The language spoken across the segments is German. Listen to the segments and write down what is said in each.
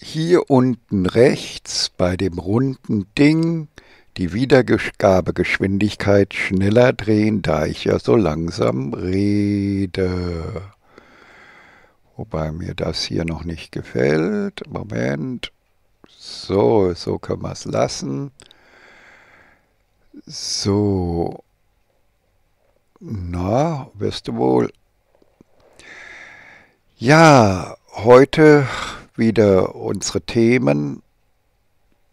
hier unten rechts bei dem runden Ding die Wiedergabegeschwindigkeit schneller drehen, da ich ja so langsam rede. Wobei mir das hier noch nicht gefällt. Moment. So, so können wir es lassen. So. Na, wirst du wohl. Ja, heute wieder unsere Themen,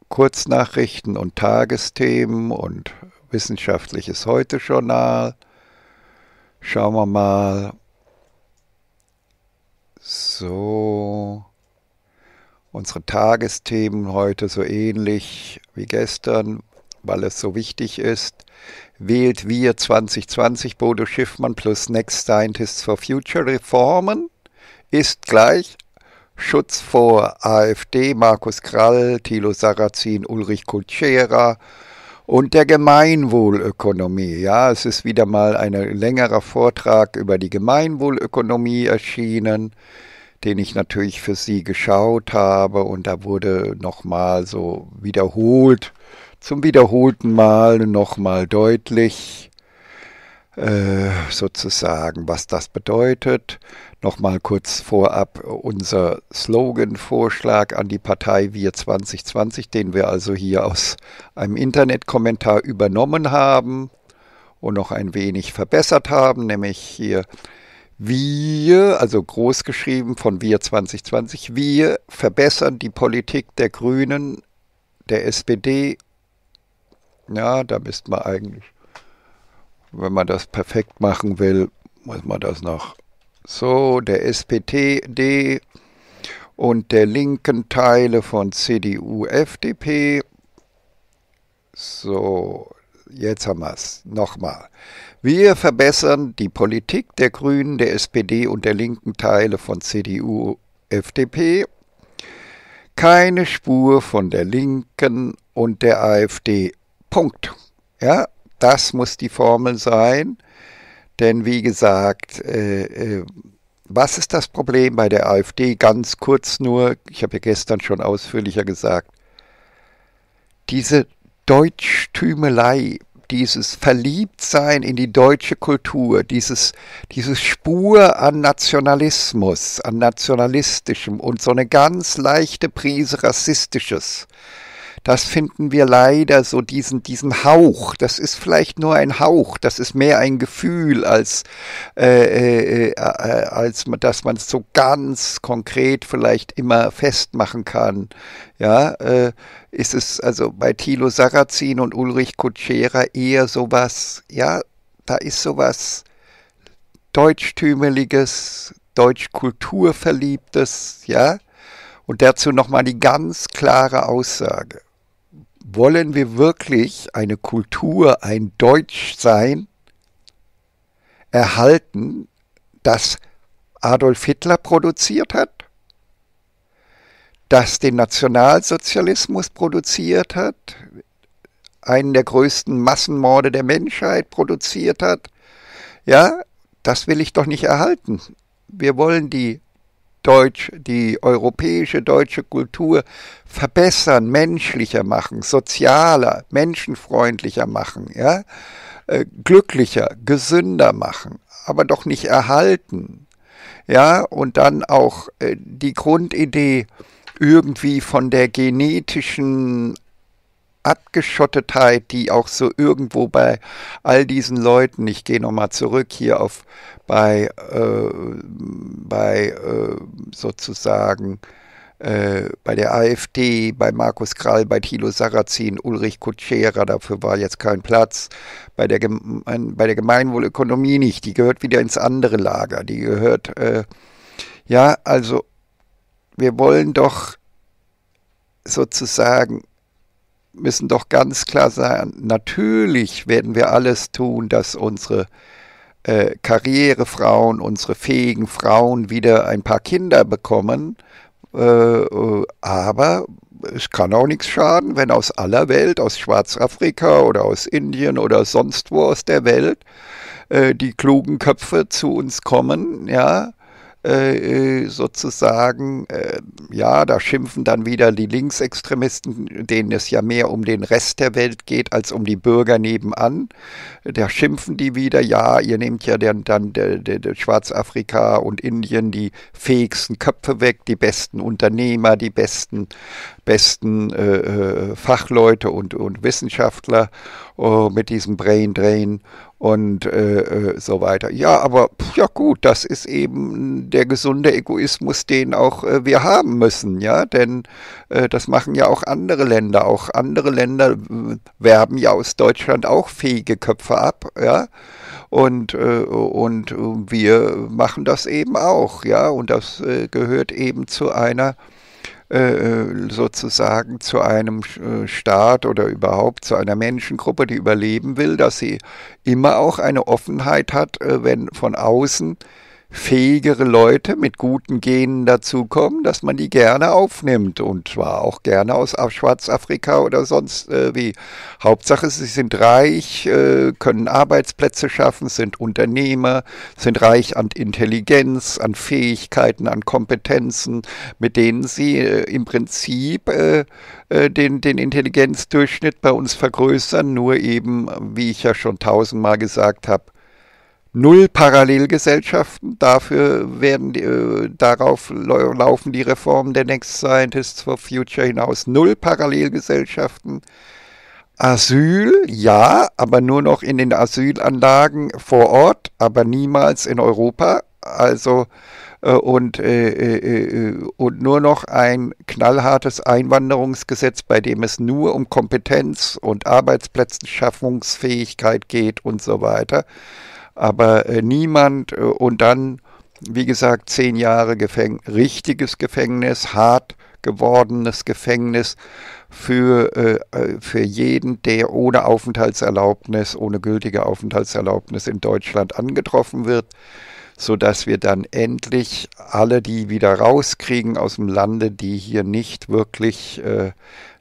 Kurznachrichten und Tagesthemen und wissenschaftliches Heute-Journal. Schauen wir mal. So. Unsere Tagesthemen heute so ähnlich wie gestern, weil es so wichtig ist. Wählt wir 2020 Bodo Schiffmann plus Next Scientists for Future Reformen ist gleich Schutz vor AfD Markus Krall, Thilo Sarrazin, Ulrich Kutschera und der Gemeinwohlökonomie. Ja, es ist wieder mal ein längerer Vortrag über die Gemeinwohlökonomie erschienen, den ich natürlich für Sie geschaut habe und da wurde nochmal so wiederholt, zum wiederholten Mal nochmal deutlich, äh, sozusagen, was das bedeutet. Nochmal kurz vorab unser Slogan-Vorschlag an die Partei Wir 2020, den wir also hier aus einem Internetkommentar übernommen haben und noch ein wenig verbessert haben, nämlich hier wir, also groß geschrieben von Wir 2020, wir verbessern die Politik der Grünen, der SPD. Ja, da müsste man eigentlich, wenn man das perfekt machen will, muss man das noch so der SPD und der linken Teile von CDU, FDP. So, jetzt haben wir es nochmal. Wir verbessern die Politik der Grünen, der SPD und der linken Teile von CDU, FDP. Keine Spur von der Linken und der AfD. Punkt. Ja, das muss die Formel sein. Denn wie gesagt, äh, äh, was ist das Problem bei der AfD? Ganz kurz nur, ich habe ja gestern schon ausführlicher gesagt, diese Deutschtümelei, dieses Verliebtsein in die deutsche Kultur, dieses, diese Spur an Nationalismus, an Nationalistischem und so eine ganz leichte Prise Rassistisches, das finden wir leider so diesen, diesen Hauch. Das ist vielleicht nur ein Hauch, das ist mehr ein Gefühl, als, äh, äh, äh, äh als dass man es so ganz konkret vielleicht immer festmachen kann. Ja, äh, ist es also bei Thilo Sarrazin und Ulrich Kutschera eher sowas, ja, da ist sowas deutschtümeliges, deutschkulturverliebtes, ja, und dazu nochmal die ganz klare Aussage. Wollen wir wirklich eine Kultur, ein Deutschsein erhalten, das Adolf Hitler produziert hat, das den Nationalsozialismus produziert hat, einen der größten Massenmorde der Menschheit produziert hat. Ja, das will ich doch nicht erhalten. Wir wollen die Deutsch, die europäische deutsche Kultur verbessern, menschlicher machen, sozialer, menschenfreundlicher machen, ja? Äh, glücklicher, gesünder machen, aber doch nicht erhalten. Ja, und dann auch äh, die Grundidee irgendwie von der genetischen Abgeschottetheit, die auch so irgendwo bei all diesen Leuten, ich gehe nochmal zurück hier auf bei, äh, bei äh, sozusagen äh, bei der AfD, bei Markus Krall, bei Thilo Sarrazin, Ulrich Kutschera, dafür war jetzt kein Platz, bei der, Gemein, bei der Gemeinwohlökonomie nicht, die gehört wieder ins andere Lager, die gehört, äh, ja, also wir wollen doch sozusagen müssen doch ganz klar sein, natürlich werden wir alles tun, dass unsere äh, Karrierefrauen, unsere fähigen Frauen wieder ein paar Kinder bekommen. Äh, äh, aber es kann auch nichts schaden, wenn aus aller Welt, aus Schwarzafrika oder aus Indien oder sonst wo aus der Welt, äh, die klugen Köpfe zu uns kommen, ja, äh, äh, sozusagen, äh, ja, da schimpfen dann wieder die Linksextremisten, denen es ja mehr um den Rest der Welt geht als um die Bürger nebenan. Da schimpfen die wieder, ja, ihr nehmt ja dann, dann der, der, der Schwarzafrika und Indien die fähigsten Köpfe weg, die besten Unternehmer, die besten, besten äh, äh Fachleute und, und Wissenschaftler oh, mit diesem Brain Drain und äh, äh, so weiter. Ja, aber ja gut, das ist eben der gesunde Egoismus, den auch äh, wir haben müssen, ja, denn äh, das machen ja auch andere Länder, auch andere Länder äh, werben ja aus Deutschland auch fähige Köpfe ab, ja. Und, äh, und wir machen das eben auch, ja, und das gehört eben zu einer äh, äh, sozusagen zu einem äh, Staat oder überhaupt zu einer Menschengruppe, die überleben will, dass sie immer auch eine Offenheit hat, wenn von außen fähigere Leute mit guten Genen dazukommen, dass man die gerne aufnimmt und zwar auch gerne aus Schwarzafrika oder sonst äh, wie. Hauptsache, sie sind reich, äh, können Arbeitsplätze schaffen, sind Unternehmer, sind reich an Intelligenz, an Fähigkeiten, an Kompetenzen, mit denen sie äh, im Prinzip äh, äh, den, den Intelligenzdurchschnitt bei uns vergrößern, nur eben, wie ich ja schon tausendmal gesagt habe, null Parallelgesellschaften. Dafür werden äh, darauf laufen die Reformen der Next Scientists for Future hinaus. Null Parallelgesellschaften. Asyl, ja, aber nur noch in den Asylanlagen vor Ort, aber niemals in Europa. Also äh, und, äh, äh, äh und nur noch ein knallhartes Einwanderungsgesetz, bei dem es nur um Kompetenz und Arbeitsplätze, Schaffungsfähigkeit geht und so weiter aber äh, niemand äh, und dann, wie gesagt, zehn Jahre Gefäng richtiges Gefängnis, hart gewordenes Gefängnis für, äh, äh, für jeden, der ohne Aufenthaltserlaubnis, ohne gültige Aufenthaltserlaubnis in Deutschland angetroffen wird sodass wir dann endlich alle, die wieder rauskriegen aus dem Lande, die hier nicht wirklich äh,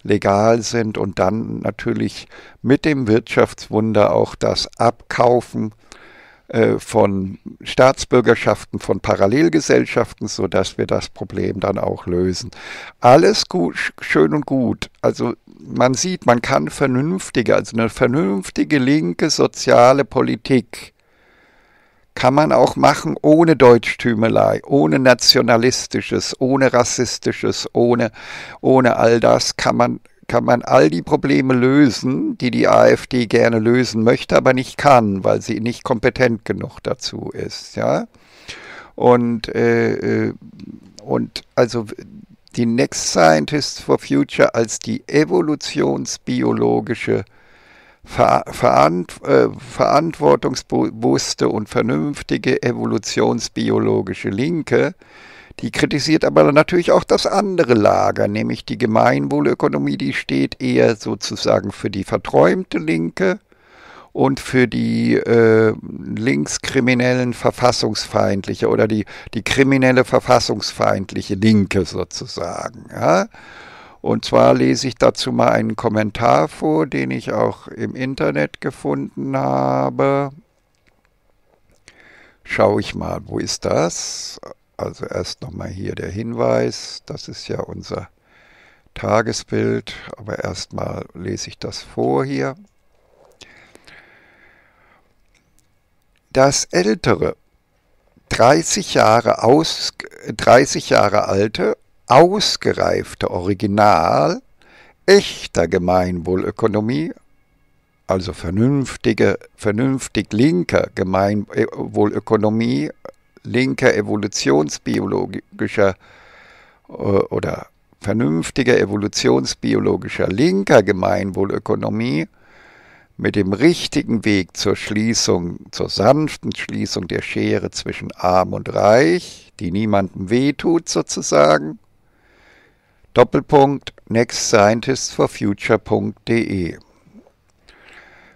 legal sind und dann natürlich mit dem Wirtschaftswunder auch das abkaufen äh, von Staatsbürgerschaften, von Parallelgesellschaften, sodass wir das Problem dann auch lösen. Alles gut, schön und gut. Also man sieht, man kann vernünftige, also eine vernünftige linke soziale Politik kann man auch machen ohne Deutschtümelei, ohne Nationalistisches, ohne Rassistisches, ohne, ohne all das kann man, kann man all die Probleme lösen, die die AfD gerne lösen möchte, aber nicht kann, weil sie nicht kompetent genug dazu ist. Ja? Und, äh, äh und also die Next Scientists for Future als die evolutionsbiologische ver verant äh, verantwortungsbewusste und vernünftige evolutionsbiologische Linke die kritisiert aber natürlich auch das andere Lager, nämlich die Gemeinwohlökonomie, die steht eher sozusagen für die verträumte Linke und für die äh, linkskriminellen verfassungsfeindliche oder die, die kriminelle verfassungsfeindliche Linke sozusagen. Ja? Und zwar lese ich dazu mal einen Kommentar vor, den ich auch im Internet gefunden habe. Schau ich mal, wo ist das? Also erst nochmal hier der Hinweis, das ist ja unser Tagesbild, aber erstmal lese ich das vor hier. Das ältere, 30 Jahre, aus, 30 Jahre alte, ausgereifte Original echter Gemeinwohlökonomie, also vernünftige, vernünftig linker Gemeinwohlökonomie, linker evolutionsbiologischer äh, oder vernünftiger evolutionsbiologischer linker Gemeinwohlökonomie mit dem richtigen Weg zur Schließung, zur sanften Schließung der Schere zwischen arm und reich, die niemandem wehtut sozusagen. Doppelpunkt nextscientistforfuture.de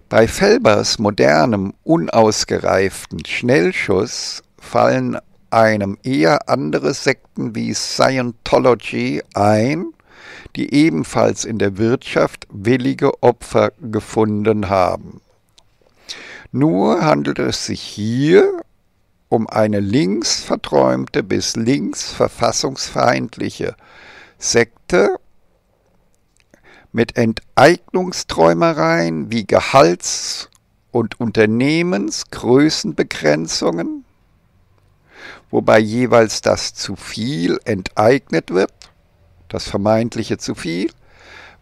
bei Felbers modernem, unausgereiften Schnellschuss fallen einem eher andere Sekten wie Scientology ein, die ebenfalls in der Wirtschaft willige Opfer gefunden haben. Nur handelt es sich hier um eine links verträumte bis links verfassungsfeindliche Sekte mit Enteignungsträumereien wie Gehalts- und Unternehmensgrößenbegrenzungen, wobei jeweils das zu viel enteignet wird, das vermeintliche zu viel,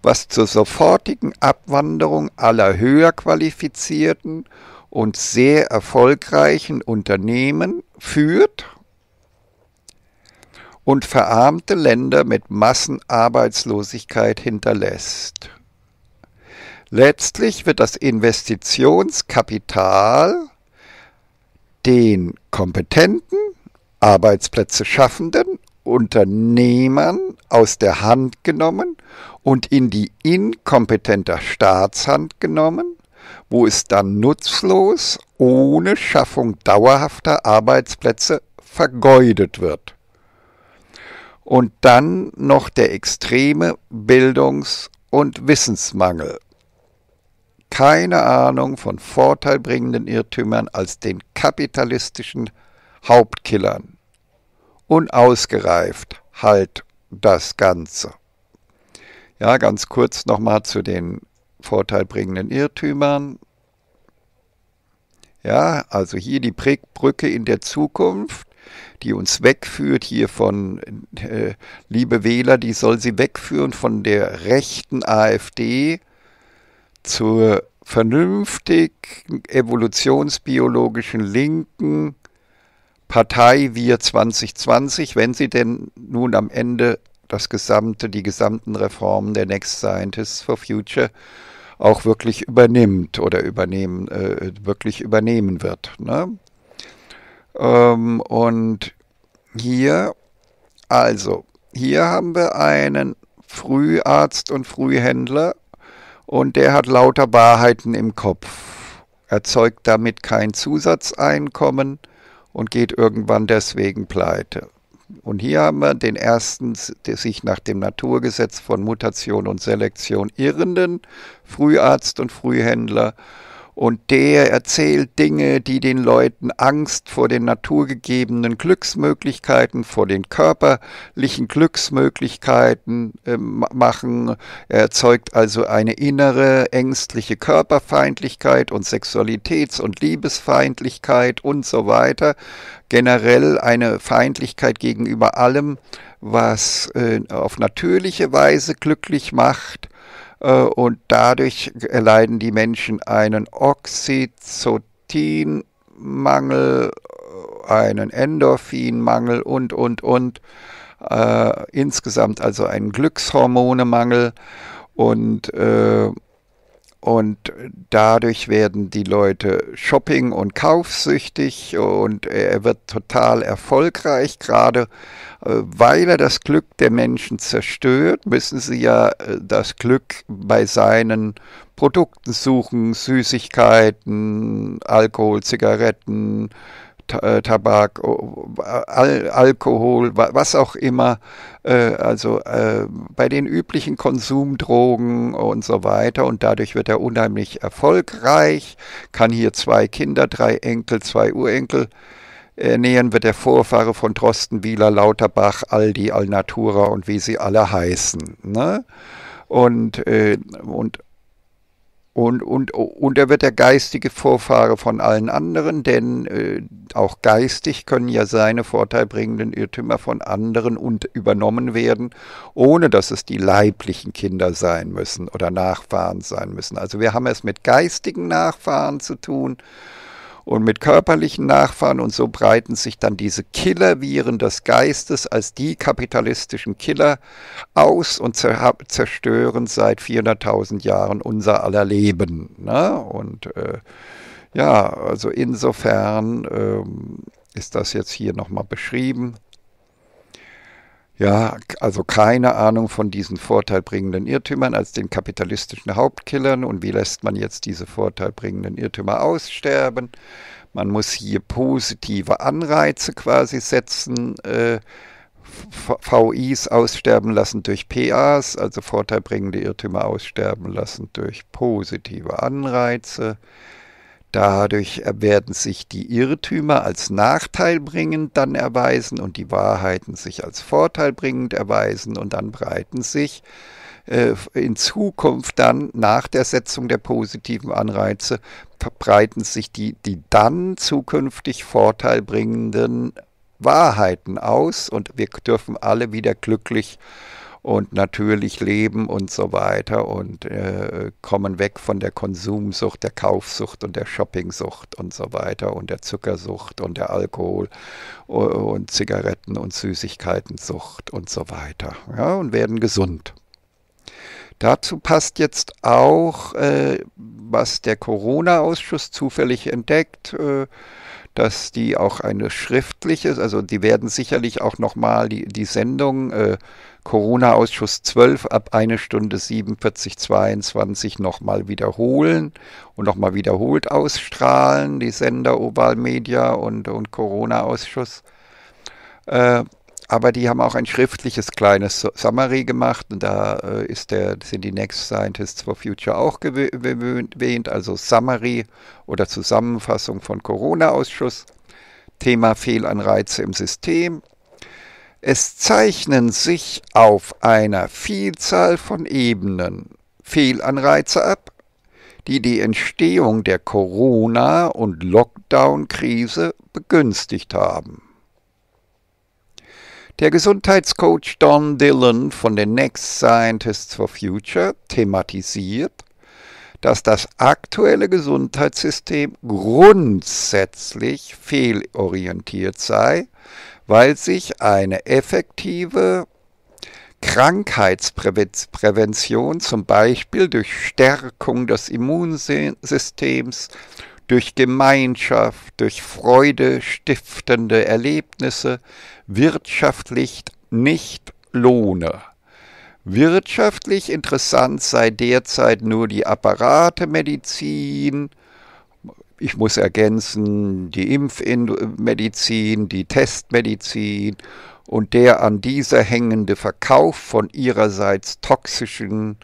was zur sofortigen Abwanderung aller höher qualifizierten und sehr erfolgreichen Unternehmen führt und verarmte Länder mit Massenarbeitslosigkeit hinterlässt. Letztlich wird das Investitionskapital den kompetenten, Arbeitsplätze schaffenden Unternehmern aus der Hand genommen und in die inkompetente Staatshand genommen, wo es dann nutzlos ohne Schaffung dauerhafter Arbeitsplätze vergeudet wird. Und dann noch der extreme Bildungs- und Wissensmangel. Keine Ahnung von vorteilbringenden Irrtümern als den kapitalistischen Hauptkillern unausgereift halt das Ganze. Ja, ganz kurz nochmal zu den vorteilbringenden Irrtümern. Ja, also hier die Brücke in der Zukunft, die uns wegführt hier von, äh, liebe Wähler, die soll sie wegführen von der rechten AfD zur vernünftig evolutionsbiologischen Linken, Partei Wir 2020, wenn sie denn nun am Ende das gesamte, die gesamten Reformen der Next Scientists for Future auch wirklich übernimmt oder übernehmen, äh, wirklich übernehmen wird. Ne? Ähm, und hier, also, hier haben wir einen Früharzt und Frühhändler und der hat lauter Wahrheiten im Kopf, erzeugt damit kein Zusatzeinkommen, und geht irgendwann deswegen pleite. Und hier haben wir den ersten, der sich nach dem Naturgesetz von Mutation und Selektion irrenden Früharzt und Frühhändler und der erzählt Dinge, die den Leuten Angst vor den naturgegebenen Glücksmöglichkeiten, vor den körperlichen Glücksmöglichkeiten äh, machen. Er erzeugt also eine innere ängstliche Körperfeindlichkeit und Sexualitäts- und Liebesfeindlichkeit und so weiter. Generell eine Feindlichkeit gegenüber allem, was äh, auf natürliche Weise glücklich macht äh, und dadurch erleiden die Menschen einen Oxyzotinmangel, äh, einen Endorphinmangel und, und, und. Äh, insgesamt also einen Glückshormonemangel und äh, und dadurch werden die Leute shopping- und kaufsüchtig und er wird total erfolgreich. Gerade äh, weil er das Glück der Menschen zerstört, müssen sie ja äh, das Glück bei seinen Produkten suchen, Süßigkeiten, Alkohol, Zigaretten, äh, Tabak, Al Alkohol, was auch immer, äh, also äh, bei den üblichen Konsumdrogen und so weiter. Und dadurch wird er unheimlich erfolgreich, kann hier zwei Kinder, drei Enkel, zwei Urenkel ernähren, wird der Vorfahre von Drosten, Wieler, Lauterbach, Aldi, Alnatura und wie sie alle heißen. Ne? Und, äh, und und, und, und er wird der geistige Vorfahre von allen anderen, denn äh, auch geistig können ja seine vorteilbringenden Irrtümer von anderen und übernommen werden, ohne dass es die leiblichen Kinder sein müssen oder Nachfahren sein müssen. Also wir haben es mit geistigen Nachfahren zu tun und mit körperlichen Nachfahren und so breiten sich dann diese Killerviren des Geistes als die kapitalistischen Killer aus und zerstören seit 400.000 Jahren unser aller Leben. Ne? Und äh, ja, also insofern ähm, ist das jetzt hier nochmal beschrieben ja, also keine Ahnung von diesen vorteilbringenden Irrtümern als den kapitalistischen Hauptkillern und wie lässt man jetzt diese vorteilbringenden Irrtümer aussterben. Man muss hier positive Anreize quasi setzen, äh, VIs aussterben lassen durch PAs, also vorteilbringende Irrtümer aussterben lassen durch positive Anreize. Dadurch werden sich die Irrtümer als nachteilbringend dann erweisen und die Wahrheiten sich als vorteilbringend erweisen und dann breiten sich äh, in Zukunft dann nach der Setzung der positiven Anreize verbreiten sich die, die dann zukünftig vorteilbringenden Wahrheiten aus und wir dürfen alle wieder glücklich äh, und natürlich leben und so weiter und äh, kommen weg von der Konsumsucht, der Kaufsucht und der Shoppingsucht und so weiter und der Zuckersucht und der Alkohol und Zigaretten und Süßigkeitensucht und so weiter ja, und werden gesund. Dazu passt jetzt auch, äh, was der Corona-Ausschuss zufällig entdeckt, äh, dass die auch eine schriftliche, also die werden sicherlich auch nochmal die, die Sendung äh, Corona-Ausschuss 12 ab eine Stunde 47, 22 nochmal wiederholen und nochmal wiederholt ausstrahlen, die Sender Oval Media und, und Corona-Ausschuss. Äh, aber die haben auch ein schriftliches kleines Summary gemacht und da äh, ist der, sind die Next Scientists for Future auch erwähnt, also Summary oder Zusammenfassung von Corona-Ausschuss, Thema Fehlanreize im System. Es zeichnen sich auf einer Vielzahl von Ebenen Fehlanreize ab, die die Entstehung der Corona- und Lockdown-Krise begünstigt haben. Der Gesundheitscoach Don Dillon von den Next Scientists for Future thematisiert, dass das aktuelle Gesundheitssystem grundsätzlich fehlorientiert sei, weil sich eine effektive Krankheitsprävention zum Beispiel durch Stärkung des Immunsystems, durch Gemeinschaft, durch freudestiftende Erlebnisse wirtschaftlich nicht lohne. Wirtschaftlich interessant sei derzeit nur die Apparatemedizin, ich muss ergänzen, die Impfmedizin, die Testmedizin und der an dieser hängende Verkauf von ihrerseits toxischen,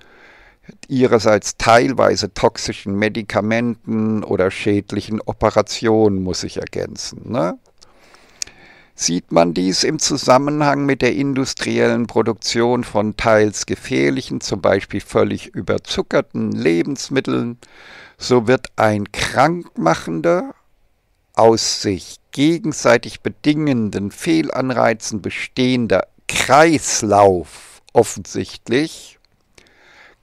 ihrerseits teilweise toxischen Medikamenten oder schädlichen Operationen muss ich ergänzen. Ne? sieht man dies im Zusammenhang mit der industriellen Produktion von teils gefährlichen, zum Beispiel völlig überzuckerten Lebensmitteln, so wird ein krankmachender, aus sich gegenseitig bedingenden Fehlanreizen bestehender Kreislauf offensichtlich,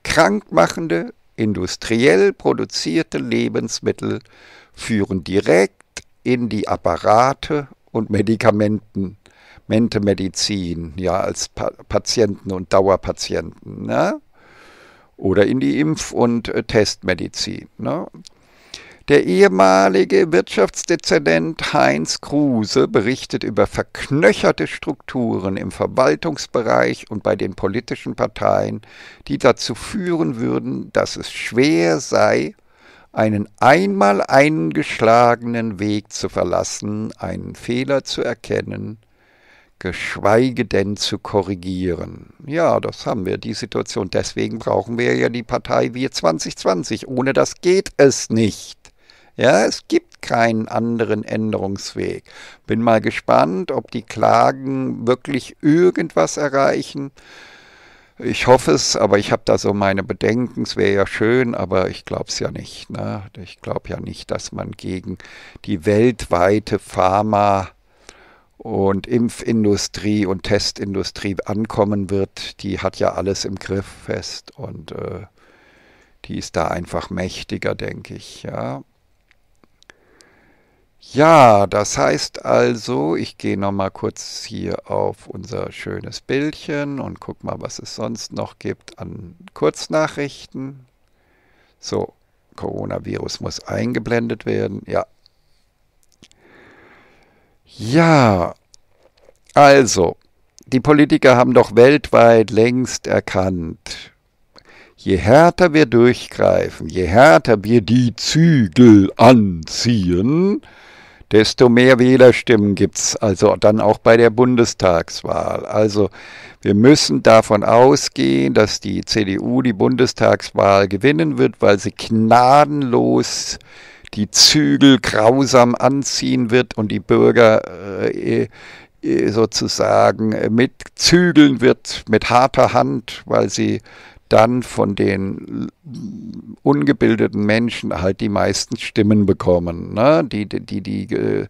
krankmachende, industriell produzierte Lebensmittel führen direkt in die Apparate und Medikamenten. Mente Medizin, ja, als pa Patienten und Dauerpatienten. Ne? Oder in die Impf- und äh, Testmedizin. Ne? Der ehemalige Wirtschaftsdezernent Heinz Kruse berichtet über verknöcherte Strukturen im Verwaltungsbereich und bei den politischen Parteien, die dazu führen würden, dass es schwer sei, einen einmal eingeschlagenen Weg zu verlassen, einen Fehler zu erkennen, geschweige denn zu korrigieren. Ja, das haben wir, die Situation. Deswegen brauchen wir ja die Partei Wir 2020. Ohne das geht es nicht. Ja, es gibt keinen anderen Änderungsweg. Bin mal gespannt, ob die Klagen wirklich irgendwas erreichen. Ich hoffe es, aber ich habe da so meine Bedenken. Es wäre ja schön, aber ich glaube es ja nicht. Ne? Ich glaube ja nicht, dass man gegen die weltweite Pharma- und Impfindustrie und Testindustrie ankommen wird. Die hat ja alles im Griff fest und äh, die ist da einfach mächtiger, denke ich. Ja. Ja, das heißt also, ich gehe nochmal kurz hier auf unser schönes Bildchen und guck mal, was es sonst noch gibt an Kurznachrichten. So, Coronavirus muss eingeblendet werden, ja. Ja, also, die Politiker haben doch weltweit längst erkannt, je härter wir durchgreifen, je härter wir die Zügel anziehen, desto mehr Wählerstimmen gibt es also dann auch bei der Bundestagswahl. Also wir müssen davon ausgehen, dass die CDU die Bundestagswahl gewinnen wird, weil sie gnadenlos die Zügel grausam anziehen wird und die Bürger äh, äh sozusagen äh, mit zügeln wird, mit harter Hand, weil sie dann von den ungebildeten Menschen halt die meisten Stimmen bekommen, ne? die, die, die, die, äh,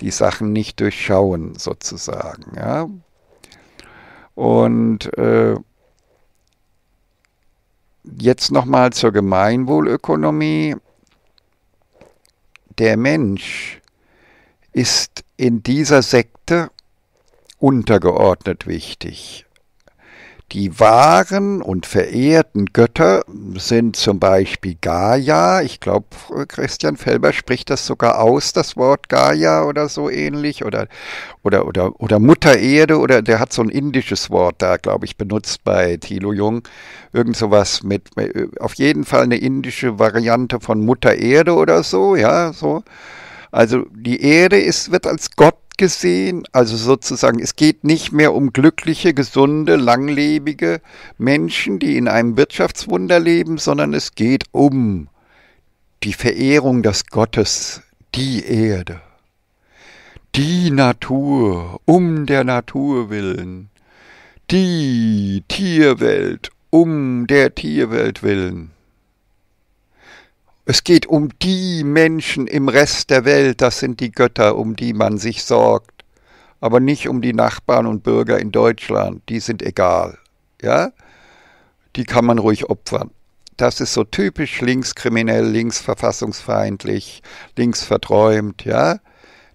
die Sachen nicht durchschauen sozusagen. Ja? Und äh, jetzt nochmal zur Gemeinwohlökonomie. Der Mensch ist in dieser Sekte untergeordnet wichtig. Die wahren und verehrten Götter sind zum Beispiel Gaia. Ich glaube, äh, Christian Felber spricht das sogar aus, das Wort Gaia oder so ähnlich. Oder, oder, oder, oder Mutter Erde oder der hat so ein indisches Wort da, glaube ich, benutzt bei Thilo Jung. Irgend sowas mit, äh, auf jeden Fall eine indische Variante von Mutter Erde oder so, ja, so. Also die Erde ist, wird als Gott gesehen, also sozusagen, es geht nicht mehr um glückliche, gesunde, langlebige Menschen, die in einem Wirtschaftswunder leben, sondern es geht um die Verehrung des Gottes, die Erde, die Natur, um der Natur willen, die Tierwelt, um der Tierwelt willen. Es geht um die Menschen im Rest der Welt, das sind die Götter, um die man sich sorgt, aber nicht um die Nachbarn und Bürger in Deutschland, die sind egal. Ja? Die kann man ruhig opfern. Das ist so typisch linkskriminell, linksverfassungsfeindlich, linksverträumt, ja?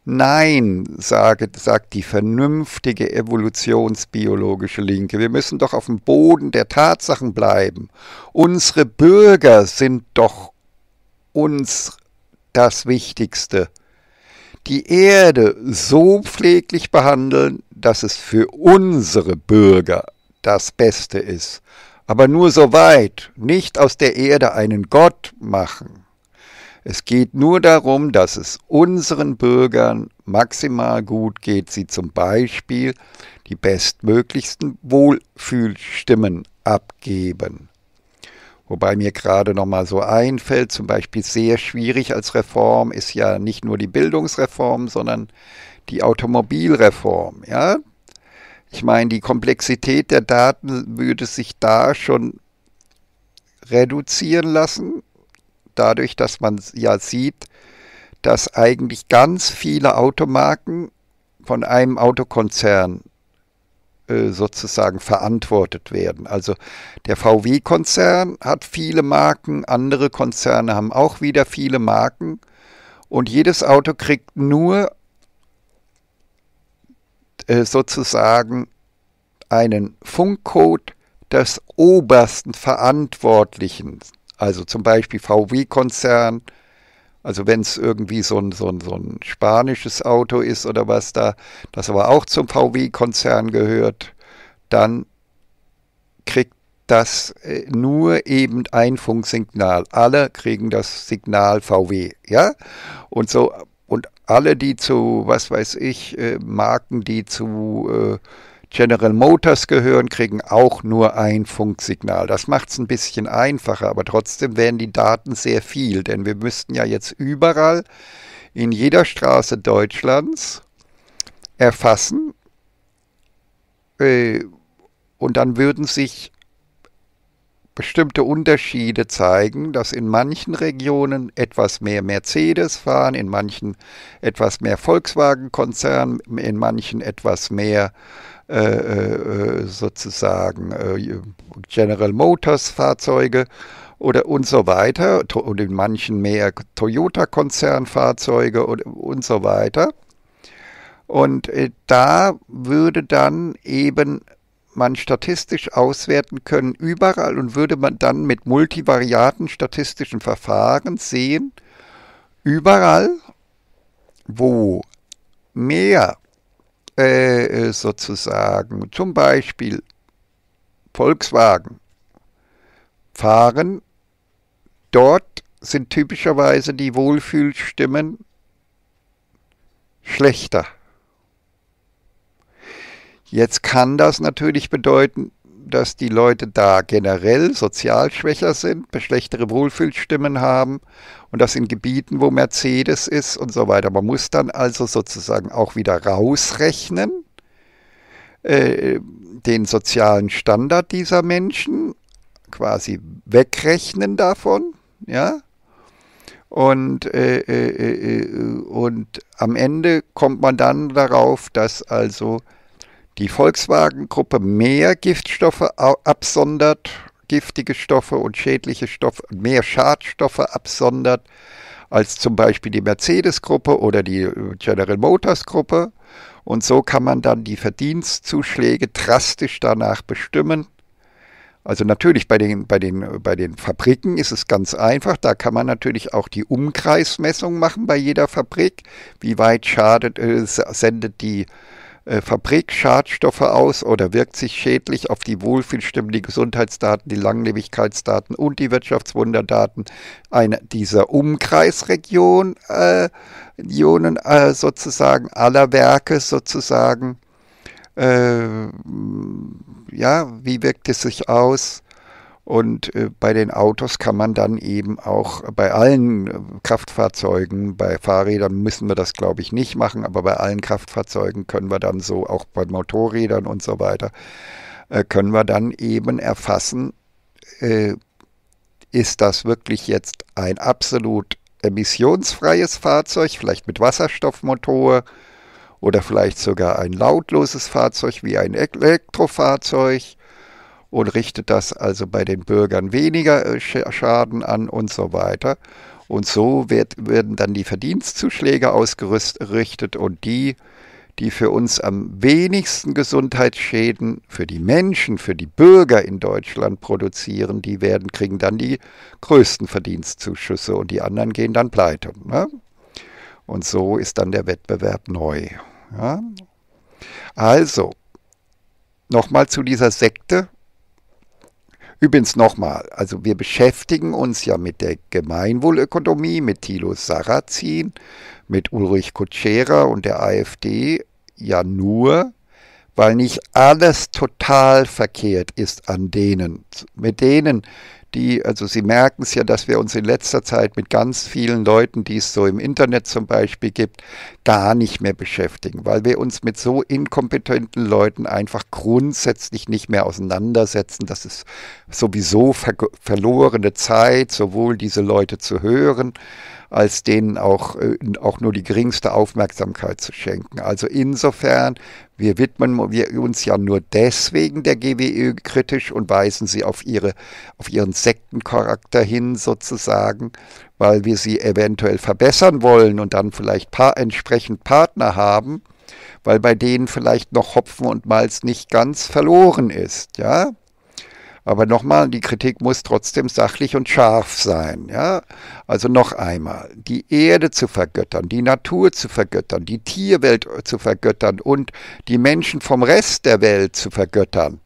Nein, sage, sagt die vernünftige evolutionsbiologische Linke. Wir müssen doch auf dem Boden der Tatsachen bleiben. Unsere Bürger sind doch uns das Wichtigste. Die Erde so pfleglich behandeln, dass es für unsere Bürger das Beste ist. Aber nur so weit, nicht aus der Erde einen Gott machen. Es geht nur darum, dass es unseren Bürgern maximal gut geht, sie zum Beispiel die bestmöglichsten Wohlfühlstimmen abgeben. Wobei mir gerade nochmal so einfällt, zum Beispiel sehr schwierig als Reform ist ja nicht nur die Bildungsreform, sondern die Automobilreform. Ja? Ich meine, die Komplexität der Daten würde sich da schon reduzieren lassen, dadurch, dass man ja sieht, dass eigentlich ganz viele Automarken von einem Autokonzern äh, sozusagen verantwortet werden. Also der VW-Konzern hat viele Marken, andere Konzerne haben auch wieder viele Marken und jedes Auto kriegt nur äh, sozusagen einen Funkcode des obersten Verantwortlichen, also zum Beispiel VW-Konzern also wenn es irgendwie so ein, so, ein, so ein spanisches Auto ist oder was da, das aber auch zum VW-Konzern gehört, dann kriegt das äh, nur eben ein Funksignal. Alle kriegen das Signal VW, ja? Und so und alle, die zu, was weiß ich, äh, Marken, die zu äh, General Motors gehören, kriegen auch nur ein Funksignal. Das macht es ein bisschen einfacher, aber trotzdem wären die Daten sehr viel, denn wir müssten ja jetzt überall in jeder Straße Deutschlands erfassen äh, und dann würden sich bestimmte Unterschiede zeigen, dass in manchen Regionen etwas mehr Mercedes fahren, in manchen etwas mehr Volkswagen-Konzern, in manchen etwas mehr äh, äh, äh, sozusagen äh, General Motors Fahrzeuge oder und so weiter und in manchen mehr Toyota-Konzernfahrzeuge und, und so weiter. Und da würde dann eben man statistisch auswerten können überall und würde man dann mit multivariaten statistischen Verfahren sehen, überall, wo mehr äh, sozusagen zum Beispiel Volkswagen fahren, dort sind typischerweise die Wohlfühlstimmen schlechter. Jetzt kann das natürlich bedeuten, dass die Leute da generell sozial schwächer sind, schlechtere Wohlfühlstimmen haben und das in Gebieten, wo Mercedes ist und so weiter. Man muss dann also sozusagen auch wieder rausrechnen, äh, den sozialen Standard dieser Menschen, quasi wegrechnen davon, ja, und, äh, äh, äh, äh und am Ende kommt man dann darauf, dass also die Volkswagen-Gruppe mehr Giftstoffe absondert, giftige Stoffe und schädliche Stoffe, mehr Schadstoffe absondert als zum Beispiel die Mercedes-Gruppe oder die äh, General Motors-Gruppe. Und so kann man dann die Verdienstzuschläge drastisch danach bestimmen. Also natürlich bei den, bei, den, bei den Fabriken ist es ganz einfach. Da kann man natürlich auch die Umkreismessung machen bei jeder Fabrik. Wie weit schadet, äh, sendet die äh, Fabrikschadstoffe aus oder wirkt sich schädlich auf die Wohlfühlstimmen, die Gesundheitsdaten, die Langlebigkeitsdaten und die Wirtschaftswunderdaten einer dieser Umkreisregionen äh, äh, sozusagen aller Werke sozusagen. Äh, ja, wie wirkt es sich aus? Und äh, bei den Autos kann man dann eben auch äh, bei allen äh, Kraftfahrzeugen, bei Fahrrädern müssen wir das, glaube ich, nicht machen, aber bei allen Kraftfahrzeugen können wir dann so, auch bei Motorrädern und so weiter, können wir dann eben erfassen, ist das wirklich jetzt ein absolut emissionsfreies Fahrzeug, vielleicht mit Wasserstoffmotor oder vielleicht sogar ein lautloses Fahrzeug wie ein Elektrofahrzeug und richtet das also bei den Bürgern weniger äh, Schaden an und so weiter. Und so wird, werden dann die Verdienstzuschläge ausgerichtet und die, die für uns am wenigsten Gesundheitsschäden für die Menschen, für die Bürger in Deutschland produzieren, die werden, kriegen dann die größten Verdienstzuschüsse und die anderen gehen dann pleite. Ne? Und so ist dann der Wettbewerb neu. Ja? Also, nochmal zu dieser Sekte Übrigens nochmal, also wir beschäftigen uns ja mit der Gemeinwohlökonomie, mit Thilo Sarrazin, mit Ulrich Kutschera und der AfD ja nur, weil nicht alles total verkehrt ist an denen. Mit denen die, also Sie merken es ja, dass wir uns in letzter Zeit mit ganz vielen Leuten, die es so im Internet zum Beispiel gibt, gar nicht mehr beschäftigen, weil wir uns mit so inkompetenten Leuten einfach grundsätzlich nicht mehr auseinandersetzen. Das ist sowieso ver verlorene Zeit, sowohl diese Leute zu hören, als denen auch, äh, auch nur die geringste Aufmerksamkeit zu schenken. Also insofern, wir widmen wir uns ja nur deswegen der GWÖ kritisch und weisen sie auf, ihre, auf ihren Sektencharakter hin sozusagen, weil wir sie eventuell verbessern wollen und dann vielleicht paar, entsprechend Partner haben, weil bei denen vielleicht noch Hopfen und Malz nicht ganz verloren ist, ja. Aber nochmal, die Kritik muss trotzdem sachlich und scharf sein. Ja? Also noch einmal, die Erde zu vergöttern, die Natur zu vergöttern, die Tierwelt zu vergöttern und die Menschen vom Rest der Welt zu vergöttern,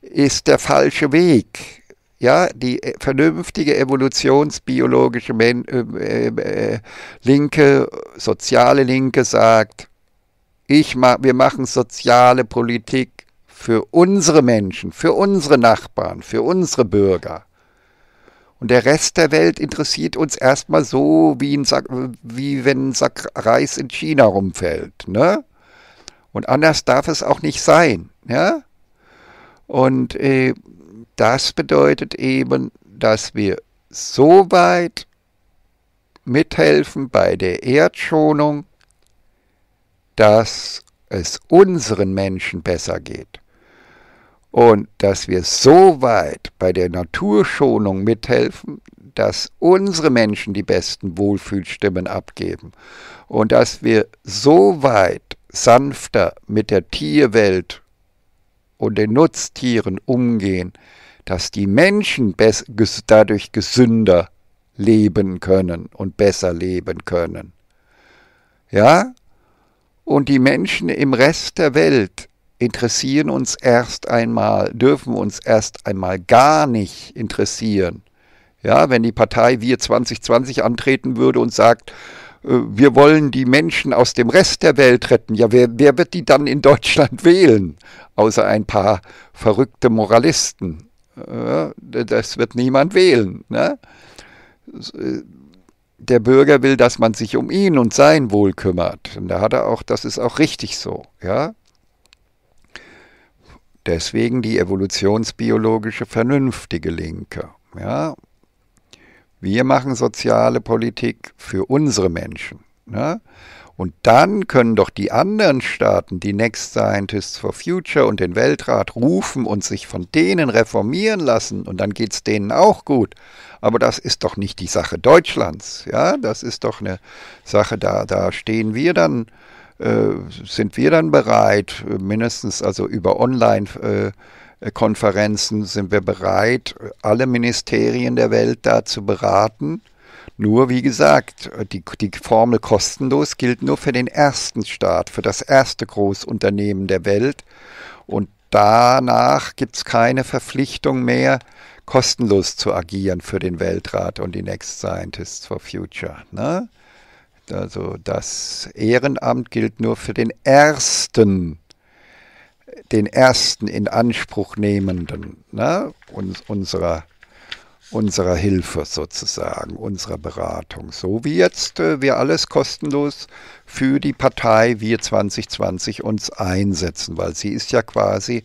ist der falsche Weg. Ja, die äh, vernünftige evolutionsbiologische Men äh, äh, äh, Linke, soziale Linke sagt, ich ma wir machen soziale Politik, für unsere Menschen, für unsere Nachbarn, für unsere Bürger. Und der Rest der Welt interessiert uns erstmal so, wie, wie, wenn ein Sack Reis in China rumfällt. Ne? Und anders darf es auch nicht sein. Ja? Und äh, das bedeutet eben, dass wir so weit mithelfen bei der Erdschonung, dass es unseren Menschen besser geht. Und dass wir so weit bei der Naturschonung mithelfen, dass unsere Menschen die besten Wohlfühlstimmen abgeben. Und dass wir so weit sanfter mit der Tierwelt und den Nutztieren umgehen, dass die Menschen dadurch gesünder leben können und besser leben können. Ja? Und die Menschen im Rest der Welt interessieren uns erst einmal, dürfen uns erst einmal gar nicht interessieren. Ja, wenn die Partei Wir 2020 antreten würde und sagt, äh, wir wollen die Menschen aus dem Rest der Welt retten. Ja, wer, wer wird die dann in Deutschland wählen? Außer ein paar verrückte Moralisten. Das wird niemand wählen. Ne? Äh, der Bürger will, dass man sich um ihn und sein Wohl kümmert. Und da hat er auch, das ist auch richtig so. Ja? Deswegen die evolutionsbiologische vernünftige Linke. Ja? Wir machen soziale Politik für unsere Menschen. Ne? Und dann können doch die anderen Staaten, die Next Scientists for Future und den Weltrat rufen und sich von denen reformieren lassen und dann geht es denen auch gut. Aber das ist doch nicht die Sache Deutschlands. Ja, das ist doch eine Sache, da, da stehen wir dann äh, sind wir dann bereit, mindestens also über Online-Konferenzen sind wir bereit, alle Ministerien der Welt da zu beraten. Nur wie gesagt, die, die Formel kostenlos gilt nur für den ersten Staat, für das erste Großunternehmen der Welt. Und danach gibt es keine Verpflichtung mehr, kostenlos zu agieren für den Weltrat und die Next Scientists for Future. Ne? Also das Ehrenamt gilt nur für den ersten, den ersten in Anspruch nehmenden ne, uns, unserer, unserer Hilfe sozusagen, unserer Beratung. So wie jetzt äh, wir alles kostenlos für die Partei Wir 2020 uns einsetzen, weil sie ist ja quasi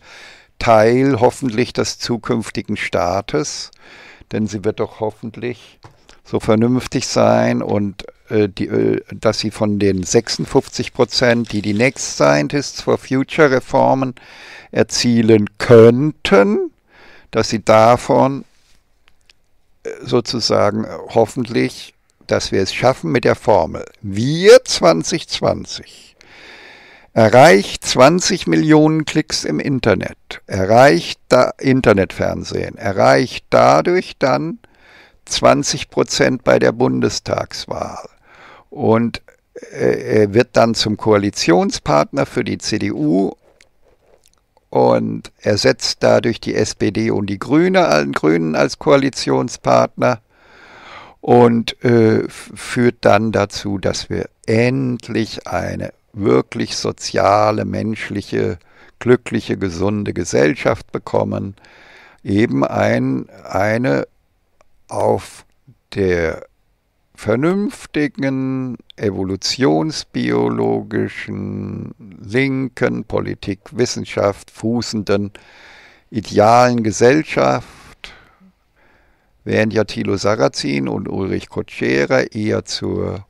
Teil hoffentlich des zukünftigen Staates, denn sie wird doch hoffentlich so vernünftig sein und äh, die, äh, dass sie von den 56 Prozent, die die Next Scientists for Future Reformen erzielen könnten, dass sie davon äh, sozusagen hoffentlich, dass wir es schaffen mit der Formel. Wir 2020 erreicht 20 Millionen Klicks im Internet, erreicht da Internetfernsehen, erreicht dadurch dann 20 Prozent bei der Bundestagswahl, und äh, wird dann zum Koalitionspartner für die CDU und ersetzt dadurch die SPD und die Grüne, Grünen als Koalitionspartner und äh, führt dann dazu, dass wir endlich eine wirklich soziale, menschliche, glückliche, gesunde Gesellschaft bekommen. Eben ein, eine auf der vernünftigen, evolutionsbiologischen, linken, Politik, Wissenschaft fußenden, idealen Gesellschaft, während ja Thilo Sarrazin und Ulrich Kotscherer eher zur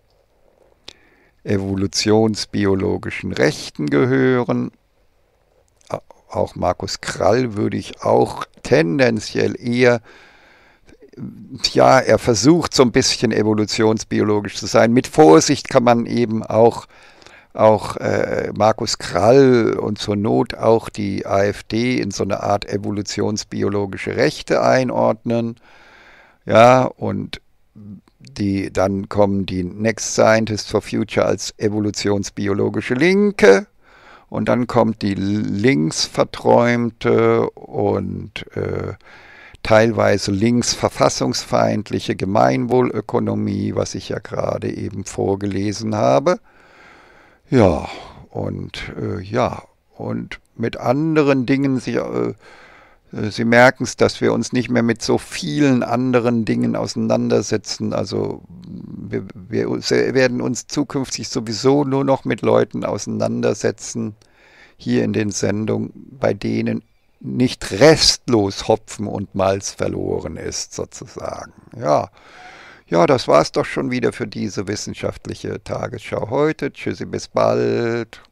evolutionsbiologischen Rechten gehören. Auch Markus Krall würde ich auch tendenziell eher ja, er versucht so ein bisschen evolutionsbiologisch zu sein. Mit Vorsicht kann man eben auch, auch äh, Markus Krall und zur Not auch die AfD in so eine Art evolutionsbiologische Rechte einordnen. Ja, und die, dann kommen die Next Scientists for Future als evolutionsbiologische Linke. Und dann kommt die linksverträumte und äh, teilweise links verfassungsfeindliche Gemeinwohlökonomie, was ich ja gerade eben vorgelesen habe. Ja, und äh, ja, und mit anderen Dingen sich. Äh, äh, Sie merken es, dass wir uns nicht mehr mit so vielen anderen Dingen auseinandersetzen. Also wir, wir, werden uns zukünftig sowieso nur noch mit Leuten auseinandersetzen, hier in den Sendungen, bei denen nicht restlos Hopfen und Malz verloren ist, sozusagen. Ja. Ja, das war's doch schon wieder für diese wissenschaftliche Tagesschau heute. Tschüssi, bis bald.